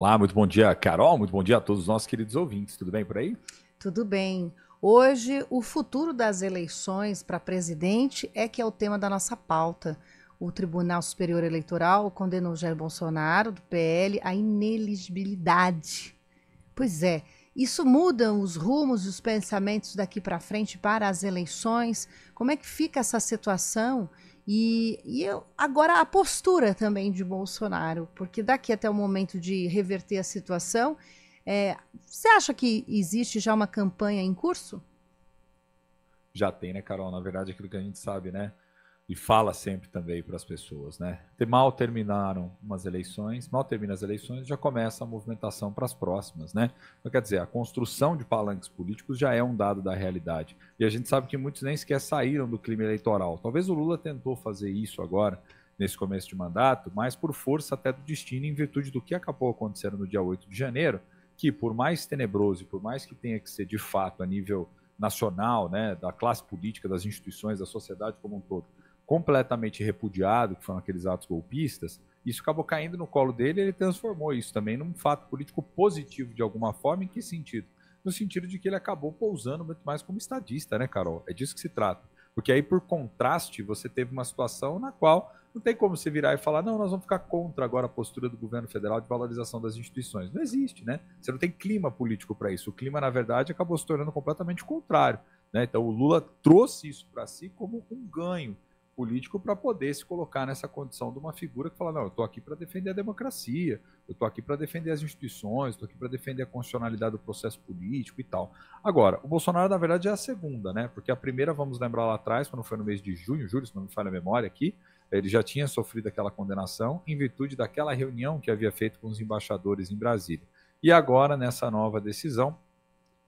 Olá, muito bom dia, Carol. Muito bom dia a todos os nossos queridos ouvintes. Tudo bem por aí? Tudo bem. Hoje, o futuro das eleições para presidente é que é o tema da nossa pauta. O Tribunal Superior Eleitoral condenou Jair Bolsonaro, do PL, à ineligibilidade. Pois é, isso muda os rumos e os pensamentos daqui para frente para as eleições? Como é que fica essa situação? E, e eu, agora a postura também de Bolsonaro, porque daqui até o momento de reverter a situação, é, você acha que existe já uma campanha em curso? Já tem, né, Carol? Na verdade, aquilo que a gente sabe, né? e fala sempre também para as pessoas, né? Mal terminaram umas eleições, mal termina as eleições, já começa a movimentação para as próximas, né? Então, quer dizer, a construção de palanques políticos já é um dado da realidade. E a gente sabe que muitos nem sequer saíram do clima eleitoral. Talvez o Lula tentou fazer isso agora, nesse começo de mandato, mas por força até do destino, em virtude do que acabou acontecendo no dia 8 de janeiro, que por mais tenebroso e por mais que tenha que ser de fato a nível nacional, né, da classe política, das instituições, da sociedade como um todo, completamente repudiado, que foram aqueles atos golpistas, isso acabou caindo no colo dele e ele transformou isso também num fato político positivo de alguma forma. Em que sentido? No sentido de que ele acabou pousando muito mais como estadista, né, Carol? É disso que se trata. Porque aí, por contraste, você teve uma situação na qual não tem como você virar e falar, não, nós vamos ficar contra agora a postura do governo federal de valorização das instituições. Não existe, né? Você não tem clima político para isso. O clima, na verdade, acabou se tornando completamente contrário. Né? Então, o Lula trouxe isso para si como um ganho político para poder se colocar nessa condição de uma figura que fala: não, eu estou aqui para defender a democracia, eu estou aqui para defender as instituições, estou aqui para defender a constitucionalidade do processo político e tal. Agora, o Bolsonaro, na verdade, é a segunda, né? Porque a primeira, vamos lembrar lá atrás, quando foi no mês de junho, julho, se não me falha a memória aqui, ele já tinha sofrido aquela condenação em virtude daquela reunião que havia feito com os embaixadores em Brasília. E agora, nessa nova decisão,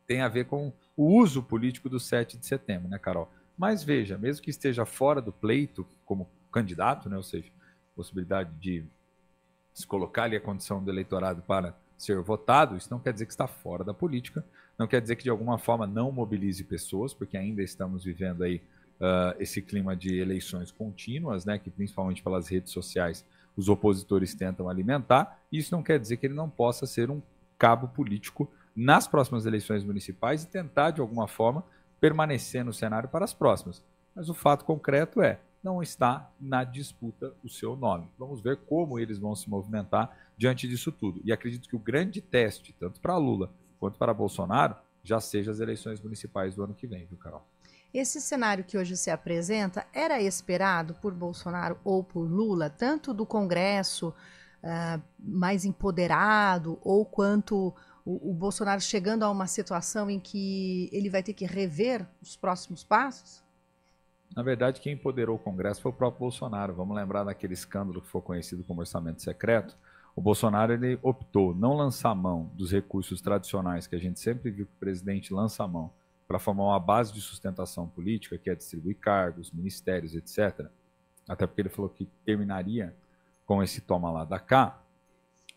tem a ver com o uso político do 7 de setembro, né, Carol? Mas veja, mesmo que esteja fora do pleito como candidato, né, ou seja, possibilidade de se colocar ali a condição do eleitorado para ser votado, isso não quer dizer que está fora da política, não quer dizer que de alguma forma não mobilize pessoas, porque ainda estamos vivendo aí uh, esse clima de eleições contínuas, né, que principalmente pelas redes sociais os opositores tentam alimentar. Isso não quer dizer que ele não possa ser um cabo político nas próximas eleições municipais e tentar de alguma forma permanecer no cenário para as próximas. Mas o fato concreto é, não está na disputa o seu nome. Vamos ver como eles vão se movimentar diante disso tudo. E acredito que o grande teste, tanto para Lula quanto para Bolsonaro, já seja as eleições municipais do ano que vem, viu, Carol? Esse cenário que hoje se apresenta era esperado por Bolsonaro ou por Lula, tanto do Congresso uh, mais empoderado ou quanto o, o Bolsonaro chegando a uma situação em que ele vai ter que rever os próximos passos? Na verdade, quem empoderou o Congresso foi o próprio Bolsonaro. Vamos lembrar daquele escândalo que foi conhecido como orçamento secreto. O Bolsonaro ele optou não lançar mão dos recursos tradicionais que a gente sempre viu que o presidente lança mão para formar uma base de sustentação política, que é distribuir cargos, ministérios, etc. Até porque ele falou que terminaria com esse toma lá da cá.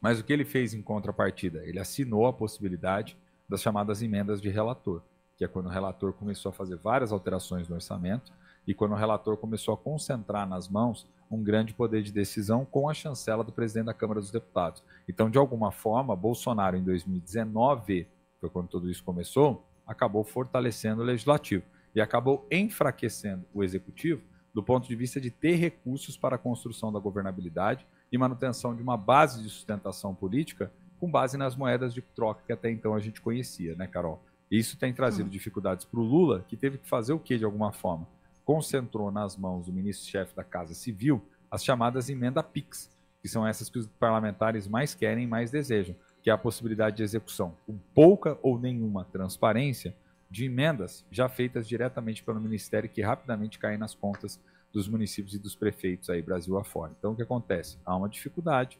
Mas o que ele fez em contrapartida? Ele assinou a possibilidade das chamadas emendas de relator, que é quando o relator começou a fazer várias alterações no orçamento e quando o relator começou a concentrar nas mãos um grande poder de decisão com a chancela do presidente da Câmara dos Deputados. Então, de alguma forma, Bolsonaro, em 2019, foi quando tudo isso começou, acabou fortalecendo o legislativo e acabou enfraquecendo o executivo do ponto de vista de ter recursos para a construção da governabilidade e manutenção de uma base de sustentação política com base nas moedas de troca que até então a gente conhecia, né, Carol? Isso tem trazido hum. dificuldades para o Lula, que teve que fazer o que de alguma forma? Concentrou nas mãos do ministro-chefe da Casa Civil as chamadas emenda PIX, que são essas que os parlamentares mais querem e mais desejam, que é a possibilidade de execução com pouca ou nenhuma transparência de emendas já feitas diretamente pelo Ministério que rapidamente caem nas contas dos municípios e dos prefeitos aí Brasil afora. Então o que acontece? Há uma dificuldade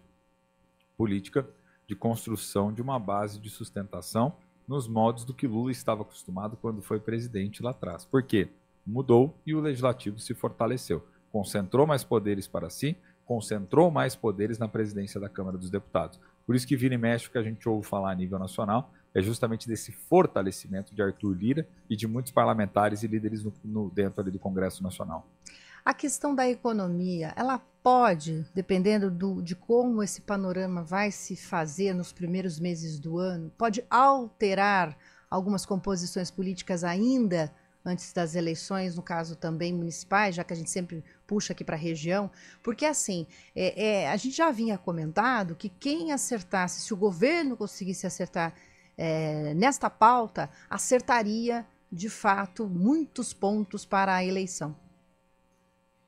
política de construção de uma base de sustentação nos modos do que Lula estava acostumado quando foi presidente lá atrás. Por quê? Mudou e o legislativo se fortaleceu, concentrou mais poderes para si, concentrou mais poderes na presidência da Câmara dos Deputados. Por isso que vira e mexe que a gente ouve falar a nível nacional é justamente desse fortalecimento de Arthur Lira e de muitos parlamentares e líderes no, no, dentro do Congresso Nacional. A questão da economia, ela pode, dependendo do, de como esse panorama vai se fazer nos primeiros meses do ano, pode alterar algumas composições políticas ainda antes das eleições, no caso também municipais, já que a gente sempre puxa aqui para a região, porque assim, é, é, a gente já vinha comentado que quem acertasse, se o governo conseguisse acertar é, nesta pauta, acertaria de fato muitos pontos para a eleição.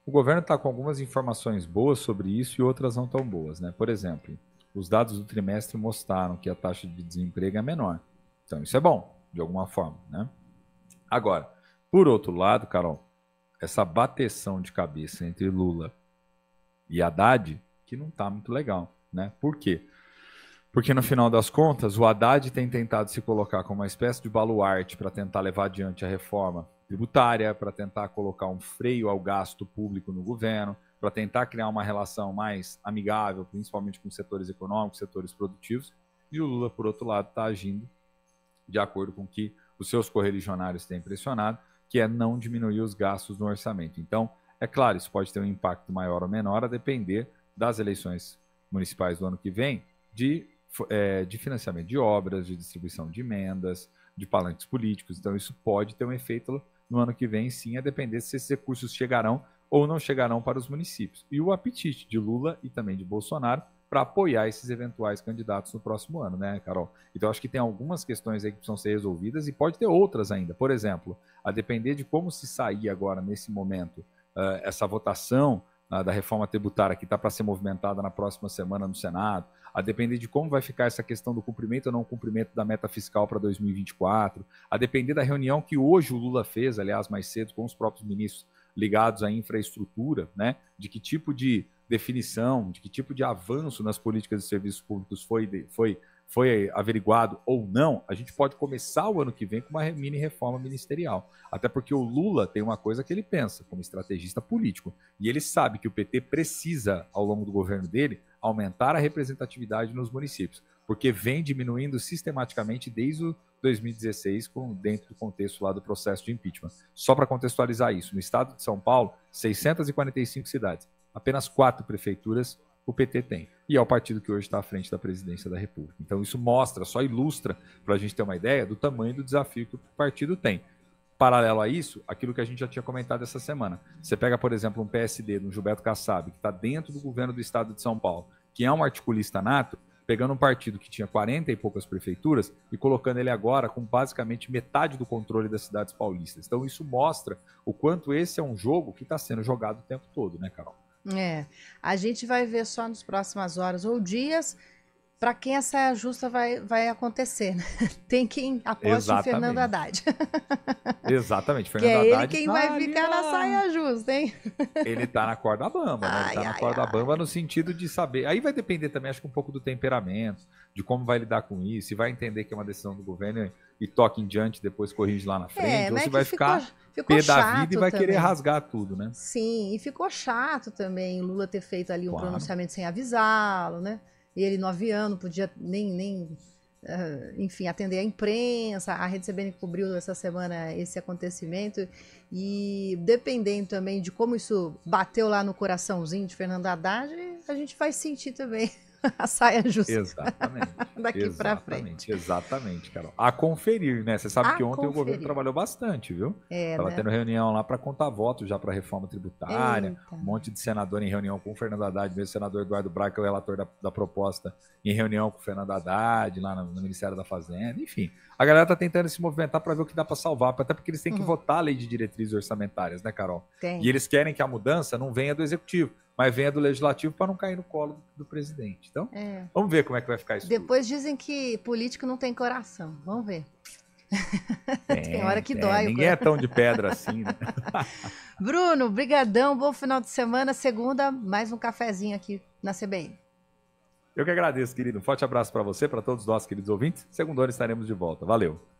O governo está com algumas informações boas sobre isso e outras não tão boas, né? Por exemplo, os dados do trimestre mostraram que a taxa de desemprego é menor. Então isso é bom, de alguma forma, né? Agora, por outro lado, Carol, essa bateção de cabeça entre Lula e Haddad, que não está muito legal, né? Por quê? Porque no final das contas, o Haddad tem tentado se colocar como uma espécie de baluarte para tentar levar adiante a reforma tributária, para tentar colocar um freio ao gasto público no governo, para tentar criar uma relação mais amigável, principalmente com setores econômicos, setores produtivos. E o Lula, por outro lado, está agindo de acordo com o que os seus correligionários têm pressionado, que é não diminuir os gastos no orçamento. Então, é claro, isso pode ter um impacto maior ou menor a depender das eleições municipais do ano que vem, de, é, de financiamento de obras, de distribuição de emendas, de palantes políticos. Então, isso pode ter um efeito no ano que vem, sim, a depender se esses recursos chegarão ou não chegarão para os municípios. E o apetite de Lula e também de Bolsonaro para apoiar esses eventuais candidatos no próximo ano, né, Carol? Então acho que tem algumas questões aí que precisam ser resolvidas e pode ter outras ainda. Por exemplo, a depender de como se sair agora nesse momento uh, essa votação né, da reforma tributária que está para ser movimentada na próxima semana no Senado, a depender de como vai ficar essa questão do cumprimento ou não cumprimento da meta fiscal para 2024, a depender da reunião que hoje o Lula fez, aliás, mais cedo, com os próprios ministros ligados à infraestrutura, né, de que tipo de definição, de que tipo de avanço nas políticas de serviços públicos foi, foi foi averiguado ou não, a gente pode começar o ano que vem com uma mini reforma ministerial. Até porque o Lula tem uma coisa que ele pensa, como estrategista político, e ele sabe que o PT precisa, ao longo do governo dele, aumentar a representatividade nos municípios, porque vem diminuindo sistematicamente desde o 2016, com, dentro do contexto lá do processo de impeachment. Só para contextualizar isso, no estado de São Paulo, 645 cidades, apenas quatro prefeituras o PT tem. E é o partido que hoje está à frente da presidência da República. Então isso mostra, só ilustra, para a gente ter uma ideia, do tamanho do desafio que o partido tem. Paralelo a isso, aquilo que a gente já tinha comentado essa semana. Você pega, por exemplo, um PSD, um Gilberto Kassab, que está dentro do governo do estado de São Paulo, que é um articulista nato, pegando um partido que tinha 40 e poucas prefeituras e colocando ele agora com basicamente metade do controle das cidades paulistas. Então isso mostra o quanto esse é um jogo que está sendo jogado o tempo todo, né, Carol? É, a gente vai ver só nas próximas horas ou dias para quem essa saia justa vai, vai acontecer, né? Tem quem aposte o Fernando Haddad. Exatamente, Fernando Haddad. Que é ele quem vai ah, ficar na saia justa, hein? Ele tá na corda bamba, né? Ele tá ai, na corda ai. bamba no sentido de saber. Aí vai depender também, acho que um pouco do temperamento, de como vai lidar com isso, se vai entender que é uma decisão do governo e toque em diante, depois corrige lá na é, frente, é, ou né, se vai ficou, ficar ficou pé da vida e vai também. querer rasgar tudo, né? Sim, e ficou chato também o Lula ter feito ali um claro. pronunciamento sem avisá-lo, né? e ele, nove anos, não podia nem, nem uh, enfim, atender a imprensa. A Rede CBN cobriu essa semana esse acontecimento. E dependendo também de como isso bateu lá no coraçãozinho de Fernando Haddad, a gente vai sentir também a saia justa. Exatamente. Daqui para frente. Exatamente, Carol. A conferir, né? Você sabe a que ontem conferir. o governo trabalhou bastante, viu? É, Tava né? tendo reunião lá para contar votos já para reforma tributária, Eita. um monte de senador em reunião com o Fernando Haddad, mesmo o senador Eduardo Braga, que é o relator da, da, proposta, em reunião com o Fernando Haddad, lá no, no, Ministério da Fazenda, enfim. A galera tá tentando se movimentar para ver o que dá para salvar, até porque eles têm que hum. votar a lei de diretrizes orçamentárias, né, Carol? Tem. E eles querem que a mudança não venha do executivo mas venha do legislativo para não cair no colo do, presidente. Então, é. vamos ver como é que vai ficar isso. Depois tudo. dizem que político não tem coração. Vamos ver. Tem, tem hora que tem. dói. Ninguém é tão de pedra assim, né? Bruno, brigadão, bom final de semana. Segunda, mais um cafezinho aqui na CBN. Eu que agradeço, querido. Um forte abraço para você, para todos nós, queridos ouvintes. ano estaremos de volta. Valeu.